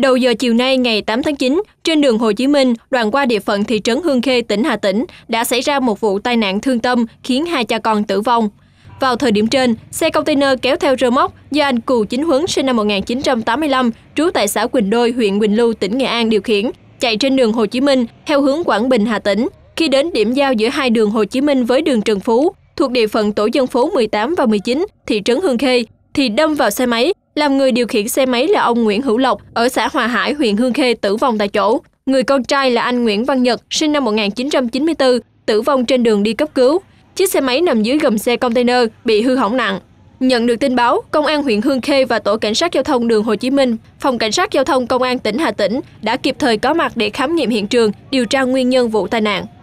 Đầu giờ chiều nay ngày 8 tháng 9, trên đường Hồ Chí Minh, đoạn qua địa phận thị trấn Hương Khê, tỉnh Hà Tĩnh, đã xảy ra một vụ tai nạn thương tâm khiến hai cha con tử vong. Vào thời điểm trên, xe container kéo theo rơ móc do anh Cù Chính Huấn sinh năm 1985, trú tại xã Quỳnh Đôi, huyện Quỳnh Lưu, tỉnh Nghệ An điều khiển, chạy trên đường Hồ Chí Minh theo hướng Quảng Bình, Hà Tĩnh. Khi đến điểm giao giữa hai đường Hồ Chí Minh với đường Trần Phú, thuộc địa phận tổ dân phố 18 và 19, thị trấn Hương Khê, thì đâm vào xe máy làm người điều khiển xe máy là ông Nguyễn Hữu Lộc ở xã Hòa Hải, huyện Hương Khê tử vong tại chỗ. Người con trai là anh Nguyễn Văn Nhật, sinh năm 1994, tử vong trên đường đi cấp cứu. Chiếc xe máy nằm dưới gầm xe container bị hư hỏng nặng. Nhận được tin báo, Công an huyện Hương Khê và Tổ Cảnh sát Giao thông đường Hồ Chí Minh, Phòng Cảnh sát Giao thông Công an tỉnh Hà Tĩnh đã kịp thời có mặt để khám nghiệm hiện trường, điều tra nguyên nhân vụ tai nạn.